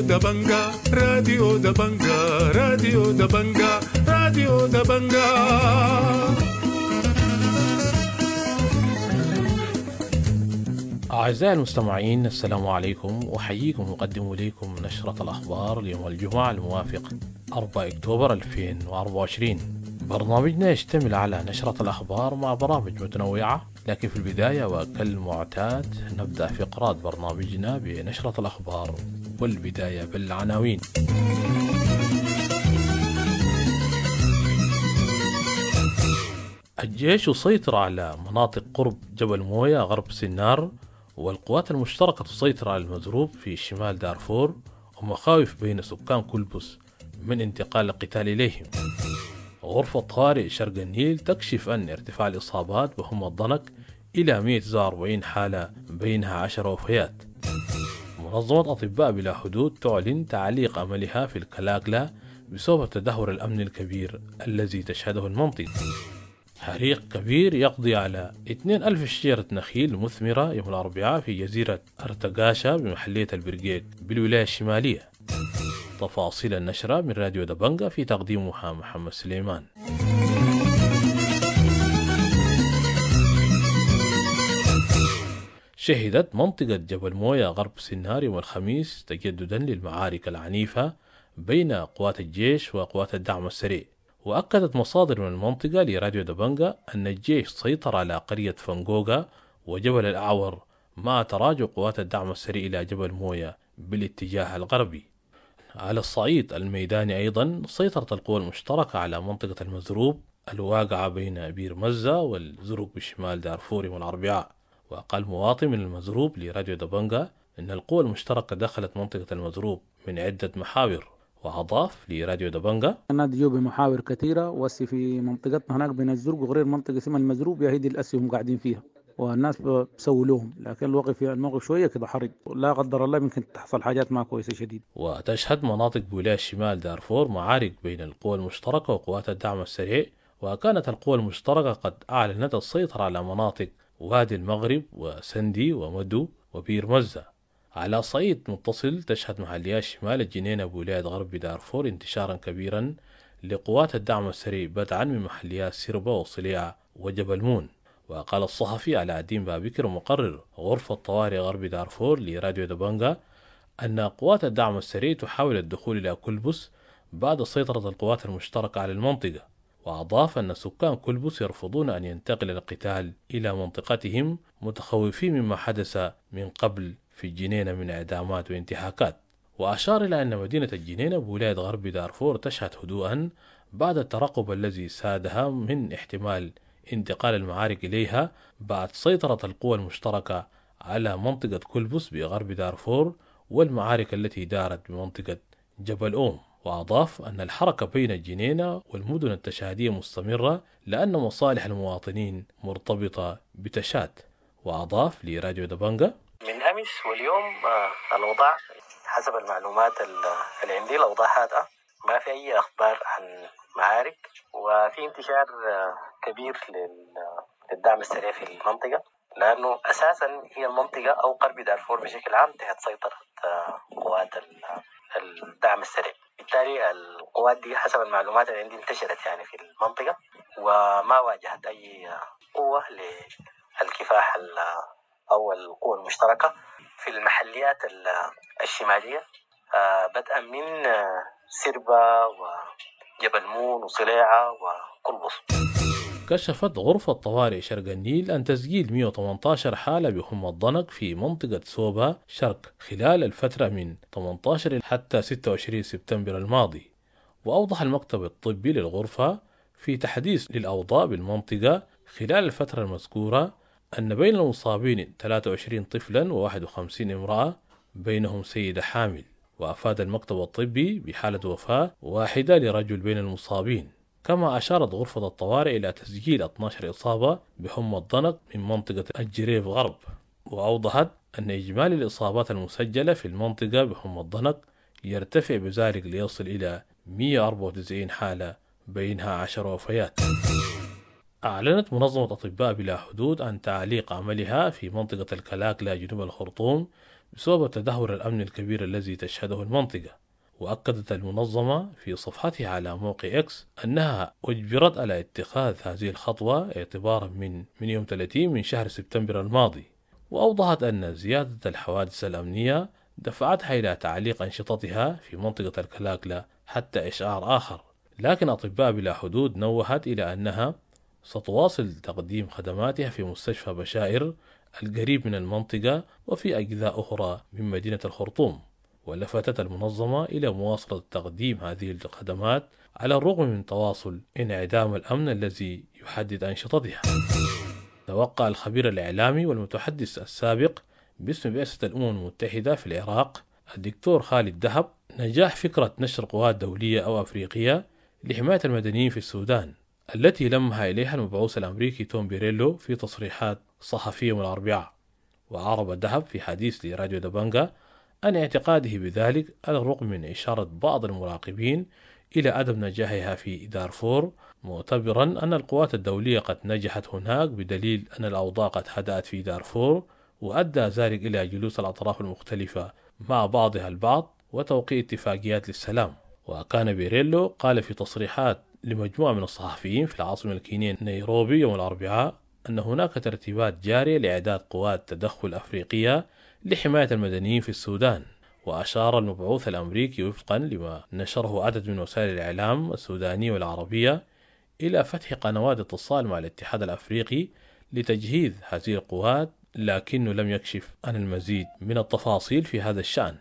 دبنجا راديو دبنجا راديو دبنجا راديو دبنجا أعزائي المستمعين السلام عليكم أحييكم وأقدم إليكم نشرة الأخبار ليوم الجمعة الموافق 4 أكتوبر 2024 برنامجنا يشتمل على نشرة الأخبار مع برامج متنوعة لكن في البداية وكالمعتاد نبدأ في قراءة برنامجنا بنشرة الأخبار والبداية بالعناوين الجيش يسيطر على مناطق قرب جبل مويا غرب سنار والقوات المشتركة تسيطر على المزروب في شمال دارفور ومخاوف بين سكان كلبس من انتقال القتال إليهم غرفة طارئ شرق النيل تكشف أن ارتفاع الإصابات بهم الضنك إلى 149 حالة بينها 10 وفيات منظمة أطباء بلا حدود تعلن تعليق عملها في الكلاكلا بسبب تدهور الأمن الكبير الذي تشهده المنطقة حريق كبير يقضي على 2000 شجرة نخيل مثمرة يوم الأربعاء في جزيرة أرتقاشا بمحلية البرقيق بالولاية الشمالية تفاصيل النشرة من راديو دبنجة في تقديمها محمد سليمان شهدت منطقة جبل مويا غرب سنهار يوم الخميس تجددا للمعارك العنيفة بين قوات الجيش وقوات الدعم السريع وأكدت مصادر من المنطقة لراديو دبنجا أن الجيش سيطر على قرية فنجوغا وجبل الأعور مع تراجع قوات الدعم السريع إلى جبل مويا بالاتجاه الغربي على الصعيد الميداني أيضا سيطرت القوى المشتركة على منطقة المزروب الواقعة بين بير مزة والزروب بشمال دارفور يوم الأربعاء وقال مواطن من المزروب لراديو دابنغا أن القوى المشتركة دخلت منطقة المزروب من عدة محاور وأضاف لراديو دابنغا النادي جو بمحاور كثيرة واسي في منطقتنا هناك بين الزرق وغير منطقة اسمها المزروب يا هيدي الأسي هم قاعدين فيها والناس بسووا لهم لكن الوقف الموقف شويه كده حرج لا قدر الله ممكن تحصل حاجات ما كويسه شديد وتشهد مناطق بولايه شمال دارفور معارك بين القوى المشتركه وقوات الدعم السريع وكانت القوى المشتركه قد اعلنت السيطره على مناطق ووادي المغرب وسندي ومدو وبير مزة على صعيد متصل تشهد محليات شمال الجنين بولاية غرب دارفور انتشارا كبيرا لقوات الدعم السريع بدعا من محليات سربا وصليعة وجبل مون وقال الصحفي على الدين بابكر مقرر غرفة طوارئ غرب دارفور لراديو دبنجا أن قوات الدعم السريع تحاول الدخول إلى كلبس بعد سيطرة القوات المشتركة على المنطقة وأضاف أن سكان كلبس يرفضون أن ينتقل القتال إلى منطقتهم متخوفين مما حدث من قبل في الجنينة من إعدامات وانتهاكات وأشار إلى أن مدينة الجنينة بولاية غرب دارفور تشهد هدوءا بعد الترقب الذي سادها من احتمال انتقال المعارك إليها بعد سيطرة القوى المشتركة على منطقة كلبس بغرب دارفور والمعارك التي دارت بمنطقة جبل أوم وأضاف أن الحركة بين الجنينة والمدن التشادية مستمرة لأن مصالح المواطنين مرتبطة بتشاد وأضاف لراديو دبانجا من أمس واليوم آه، الأوضاع حسب المعلومات اللي عندي الأوضاع هادئة ما في أي أخبار عن معارك وفي انتشار آه، كبير للدعم السريع في المنطقة لأنه أساسا هي المنطقة أو قرب دارفور بشكل عام تحت سيطرة آه، قوات الدعم السريع بالتالي القوات دي حسب المعلومات اللي عندي انتشرت يعني في المنطقة وما واجهت أي قوة للكفاح أو القوة المشتركة في المحليات الشمالية آه، بدءا من آه، سربة وجبل مون وصليعة وقلبص كشفت غرفة طوارئ شرق النيل عن تسجيل 118 حالة بهم الضنك في منطقة سوبا شرق خلال الفترة من 18 حتى 26 سبتمبر الماضي وأوضح المكتب الطبي للغرفة في تحديث للأوضاع بالمنطقة خلال الفترة المذكورة أن بين المصابين 23 طفلا و51 امرأة بينهم سيدة حامل وأفاد المكتب الطبي بحالة وفاة واحدة لرجل بين المصابين كما أشارت غرفة الطوارئ إلى تسجيل 12 إصابة بحمى الضنك من منطقة الجريف غرب وأوضحت أن إجمالي الإصابات المسجلة في المنطقة بحمى الضنك يرتفع بذلك ليصل إلى 194 حالة بينها 10 وفيات أعلنت منظمة أطباء بلا حدود عن تعليق عملها في منطقة الكلاكلا جنوب الخرطوم بسبب تدهور الأمن الكبير الذي تشهده المنطقة وأكدت المنظمة في صفحتها على موقع إكس أنها أجبرت على اتخاذ هذه الخطوة اعتبارا من من يوم 30 من شهر سبتمبر الماضي وأوضحت أن زيادة الحوادث الأمنية دفعتها إلى تعليق أنشطتها في منطقة الكلاكلا حتى إشعار آخر لكن أطباء بلا حدود نوهت إلى أنها ستواصل تقديم خدماتها في مستشفى بشائر القريب من المنطقة وفي أجزاء أخرى من مدينة الخرطوم ولفتت المنظمة إلى مواصلة تقديم هذه الخدمات على الرغم من تواصل انعدام الأمن الذي يحدد أنشطتها توقع الخبير الإعلامي والمتحدث السابق باسم بعثة الأمم المتحدة في العراق الدكتور خالد دهب نجاح فكرة نشر قوات دولية أو أفريقية لحماية المدنيين في السودان التي لمها إليها المبعوث الأمريكي توم بيريلو في تصريحات صحفية من الأربعاء وعرب دهب في حديث لراديو دابانجا عن اعتقاده بذلك على الرغم من إشارة بعض المراقبين إلى عدم نجاحها في دارفور معتبرا أن القوات الدولية قد نجحت هناك بدليل أن الأوضاع قد هدأت في دارفور وأدى ذلك إلى جلوس الأطراف المختلفة مع بعضها البعض وتوقيع اتفاقيات للسلام وكان بيريلو قال في تصريحات لمجموعة من الصحفيين في العاصمة الكينية نيروبي يوم الأربعاء أن هناك ترتيبات جارية لإعداد قوات تدخل أفريقية لحماية المدنيين في السودان وأشار المبعوث الأمريكي وفقا لما نشره عدد من وسائل الإعلام السودانية والعربية إلى فتح قنوات اتصال مع الاتحاد الأفريقي لتجهيز هذه القوات لكنه لم يكشف عن المزيد من التفاصيل في هذا الشأن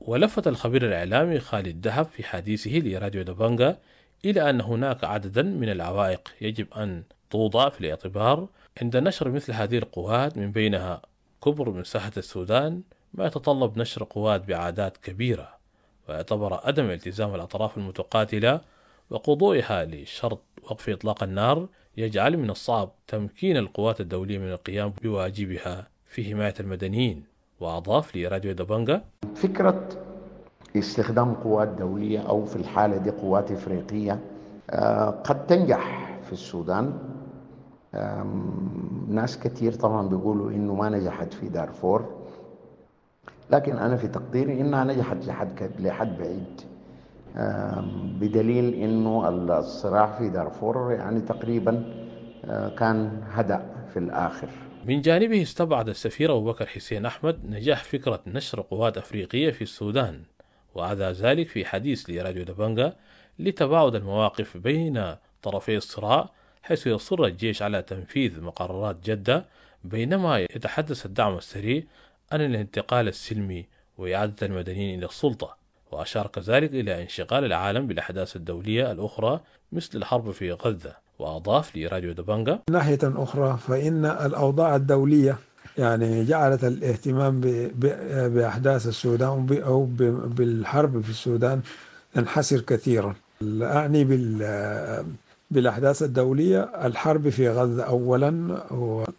ولفت الخبير الإعلامي خالد دهب في حديثه لراديو دبنجا إلى أن هناك عددا من العوائق يجب أن توضع في الاعتبار عند نشر مثل هذه القوات من بينها كبر من ساحة السودان ما يتطلب نشر قوات بعادات كبيرة ويعتبر عدم التزام الأطراف المتقاتلة وخضوعها لشرط وقف إطلاق النار يجعل من الصعب تمكين القوات الدولية من القيام بواجبها في حماية المدنيين وأضاف لراديو دبنجا فكرة استخدام قوات دولية أو في الحالة دي قوات إفريقية آه، قد تنجح في السودان ناس كتير طبعا بيقولوا انه ما نجحت في دارفور لكن انا في تقديري انها نجحت لحد لحد بعيد بدليل انه الصراع في دارفور يعني تقريبا أه، كان هدا في الاخر من جانبه استبعد السفير ابو بكر حسين احمد نجاح فكره نشر قوات افريقيه في السودان وعدا ذلك في حديث لراديو دبنجا لتباعد المواقف بين طرفي الصراع حيث يصر الجيش على تنفيذ مقررات جدة بينما يتحدث الدعم السريع عن الانتقال السلمي وإعادة المدنيين إلى السلطة وأشار كذلك إلى انشغال العالم بالأحداث الدولية الأخرى مثل الحرب في غزة وأضاف لراديو من ناحية أخرى فإن الأوضاع الدولية يعني جعلت الاهتمام بأحداث السودان أو بالحرب في السودان تنحسر كثيرا أعني بال بالأحداث الدولية الحرب في غزة أولا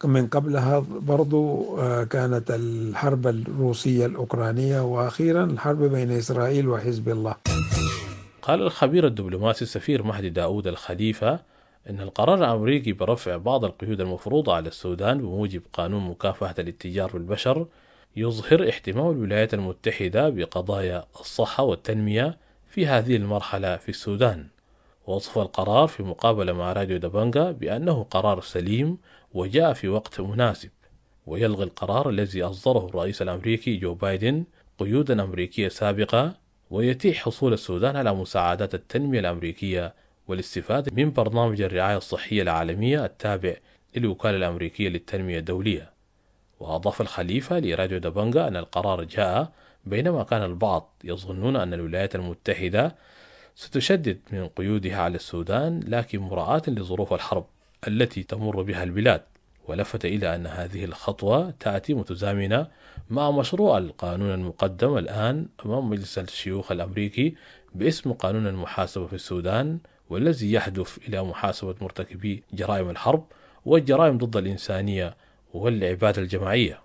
ومن قبلها برضو آه، كانت الحرب الروسية الأوكرانية وأخيرا الحرب بين إسرائيل وحزب الله قال الخبير الدبلوماسي السفير مهدي داود الخليفة أن القرار الأمريكي برفع بعض القيود المفروضة على السودان بموجب قانون مكافحة الاتجار بالبشر يظهر اهتمام الولايات المتحدة بقضايا الصحة والتنمية في هذه المرحلة في السودان وصف القرار في مقابلة مع راديو دبانجا بأنه قرار سليم وجاء في وقت مناسب ويلغي القرار الذي أصدره الرئيس الأمريكي جو بايدن قيودا أمريكية سابقة ويتيح حصول السودان على مساعدات التنمية الأمريكية والاستفادة من برنامج الرعاية الصحية العالمية التابع للوكالة الأمريكية للتنمية الدولية وأضاف الخليفة لراديو دابانغا أن القرار جاء بينما كان البعض يظنون أن الولايات المتحدة ستشدد من قيودها على السودان لكن مراعاة لظروف الحرب التي تمر بها البلاد ولفت إلى أن هذه الخطوة تأتي متزامنة مع مشروع القانون المقدم الآن أمام مجلس الشيوخ الأمريكي باسم قانون المحاسبة في السودان والذي يهدف إلى محاسبة مرتكبي جرائم الحرب والجرائم ضد الإنسانية والعبادة الجماعية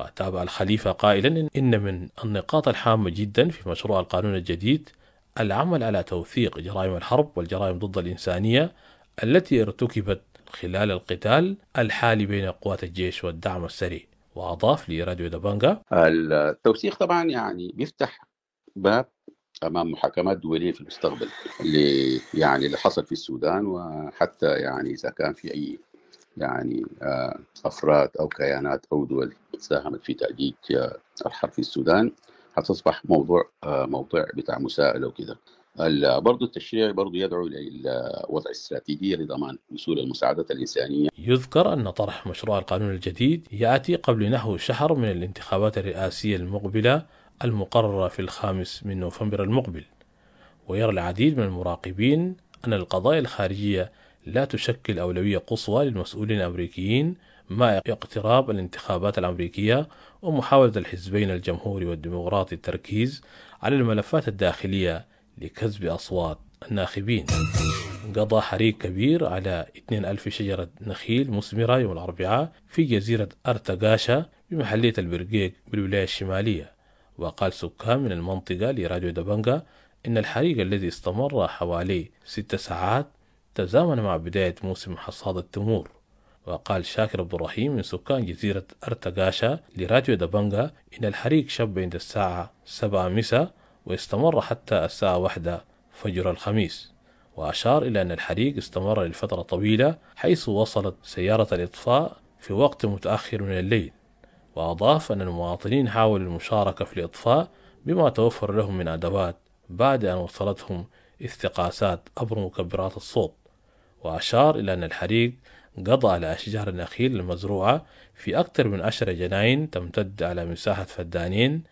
وتابع الخليفة قائلا إن من النقاط الحامة جدا في مشروع القانون الجديد العمل على توثيق جرائم الحرب والجرائم ضد الإنسانية التي ارتكبت خلال القتال الحالي بين قوات الجيش والدعم السري وأضاف لراديو دابانغا التوثيق طبعا يعني بيفتح باب امام محاكمات دوليه في المستقبل اللي يعني اللي حصل في السودان وحتى يعني اذا كان في اي يعني آه، افراد او كيانات او دول ساهمت في تاجيج آه، الحرب في السودان هتصبح موضوع آه، موضوع بتاع مساءله وكده برضو التشريع برضو يدعو الى وضع استراتيجيه لضمان وصول المساعدات الانسانيه. يذكر ان طرح مشروع القانون الجديد ياتي قبل نحو شهر من الانتخابات الرئاسيه المقبله المقرره في الخامس من نوفمبر المقبل. ويرى العديد من المراقبين ان القضايا الخارجيه لا تشكل اولويه قصوى للمسؤولين الامريكيين مع اقتراب الانتخابات الامريكيه ومحاوله الحزبين الجمهوري والديمقراطي التركيز على الملفات الداخليه لكسب اصوات الناخبين. قضى حريق كبير على 2000 شجرة نخيل مثمرة يوم الأربعاء في جزيرة أرتغاشا بمحلية البرقيق بالولاية الشمالية وقال سكان من المنطقة لراديو دبنجا إن الحريق الذي استمر حوالي ست ساعات تزامن مع بداية موسم حصاد التمور وقال شاكر عبد الرحيم من سكان جزيرة أرتغاشا لراديو دابنغا إن الحريق شب عند الساعة سبعة مساء واستمر حتى الساعة واحدة فجر الخميس وأشار إلى أن الحريق استمر لفترة طويلة حيث وصلت سيارة الإطفاء في وقت متأخر من الليل وأضاف أن المواطنين حاولوا المشاركة في الإطفاء بما توفر لهم من أدوات بعد أن وصلتهم استقاسات أبر مكبرات الصوت وأشار إلى أن الحريق قضى على أشجار النخيل المزروعة في أكثر من عشر جناين تمتد على مساحة فدانين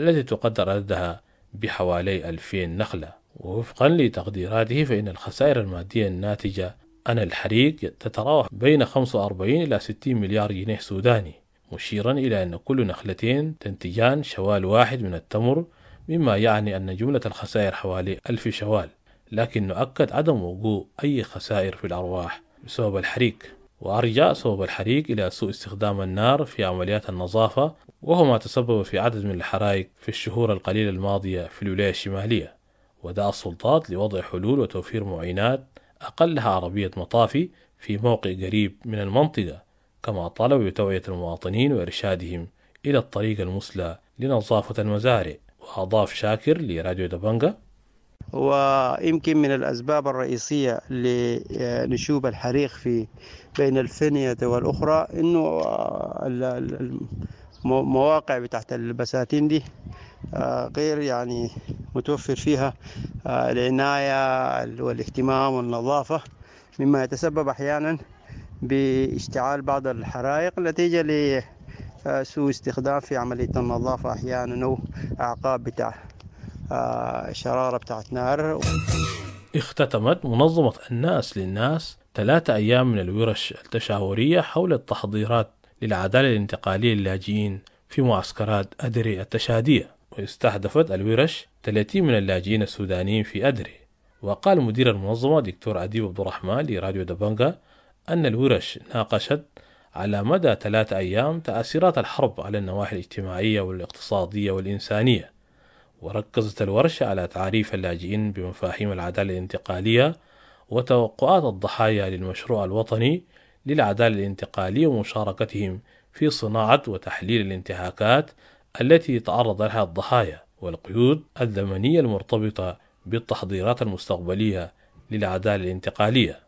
التي تقدر عددها بحوالي ألفين نخلة ووفقا لتقديراته فإن الخسائر المادية الناتجة عن الحريق تتراوح بين 45 إلى 60 مليار جنيه سوداني مشيرا إلى أن كل نخلتين تنتجان شوال واحد من التمر مما يعني أن جملة الخسائر حوالي ألف شوال لكن نؤكد عدم وقوع أي خسائر في الأرواح بسبب الحريق وأرجع سبب الحريق إلى سوء استخدام النار في عمليات النظافة وهو ما تسبب في عدد من الحرائق في الشهور القليلة الماضية في الولاية الشمالية ودعا السلطات لوضع حلول وتوفير معينات أقلها عربية مطافي في موقع قريب من المنطقة كما طلب بتوعية المواطنين وإرشادهم إلى الطريق المسلى لنظافة المزارع وأضاف شاكر لراديو دبنجا ويمكن من الأسباب الرئيسية لنشوب الحريق في بين الفنية والأخرى إنه آه، المواقع بتاعت البساتين دي آه، غير يعني متوفر فيها آه، العناية والاهتمام والنظافة مما يتسبب أحيانا باشتعال بعض الحرائق نتيجة لسوء استخدام في عملية النظافة أحيانا أو أعقاب بتاعها آه، شرارة بتاعت نار اختتمت منظمة الناس للناس ثلاثة أيام من الورش التشاورية حول التحضيرات للعدالة الانتقالية للاجئين في معسكرات أدري التشادية واستهدفت الورش 30 من اللاجئين السودانيين في أدري وقال مدير المنظمة دكتور أديب عبد الرحمن لراديو دبنجا أن الورش ناقشت على مدى ثلاثة أيام تأثيرات الحرب على النواحي الاجتماعية والاقتصادية والإنسانية وركزت الورشة على تعريف اللاجئين بمفاهيم العدالة الانتقالية وتوقعات الضحايا للمشروع الوطني للعدالة الانتقالية ومشاركتهم في صناعة وتحليل الانتهاكات التي تعرض لها الضحايا والقيود الزمنية المرتبطة بالتحضيرات المستقبلية للعدالة الانتقالية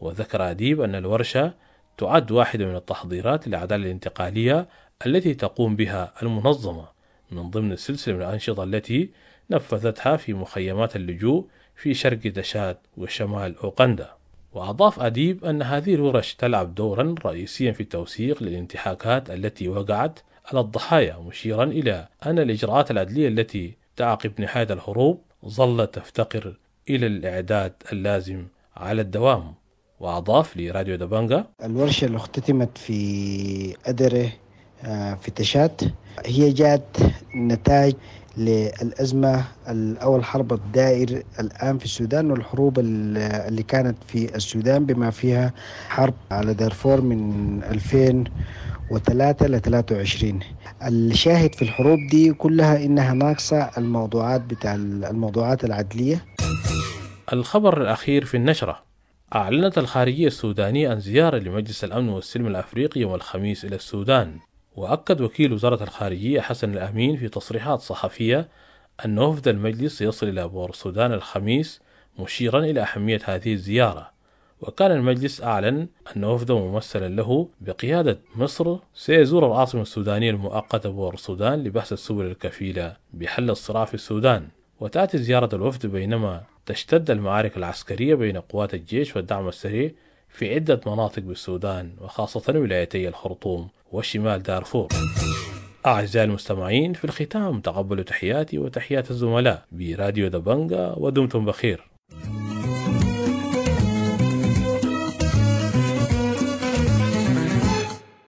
وذكر أديب أن الورشة تعد واحدة من التحضيرات للعدالة الانتقالية التي تقوم بها المنظمة من ضمن السلسلة من الأنشطة التي نفذتها في مخيمات اللجوء في شرق دشات وشمال أوغندا وأضاف أديب أن هذه الورش تلعب دورا رئيسيا في التوثيق للانتهاكات التي وقعت على الضحايا مشيرا إلى أن الإجراءات العدلية التي تعقب نهاية الهروب ظلت تفتقر إلى الإعداد اللازم على الدوام وأضاف لراديو دبانجا الورشة اللي اختتمت في أدره آه، فتشات هي جاءت نتائج للأزمة أو الحرب الدائر الآن في السودان والحروب اللي كانت في السودان بما فيها حرب على دارفور من 2003 ل 23 الشاهد في الحروب دي كلها إنها ناقصة الموضوعات بتاع الموضوعات العدلية الخبر الأخير في النشرة أعلنت الخارجية السودانية عن زيارة لمجلس الأمن والسلم الأفريقي يوم الخميس إلى السودان وأكد وكيل وزارة الخارجية حسن الأمين في تصريحات صحفية أن وفد المجلس سيصل إلى بور السودان الخميس مشيرا إلى أهمية هذه الزيارة وكان المجلس أعلن أن وفد ممثلا له بقيادة مصر سيزور العاصمة السودانية المؤقتة بور السودان لبحث السبل الكفيلة بحل الصراع في السودان وتأتي زيارة الوفد بينما تشتد المعارك العسكرية بين قوات الجيش والدعم السريع في عدة مناطق بالسودان وخاصة ولايتي الخرطوم وشمال دارفور أعزائي المستمعين في الختام تقبلوا تحياتي وتحيات الزملاء براديو دبنجا ودمتم بخير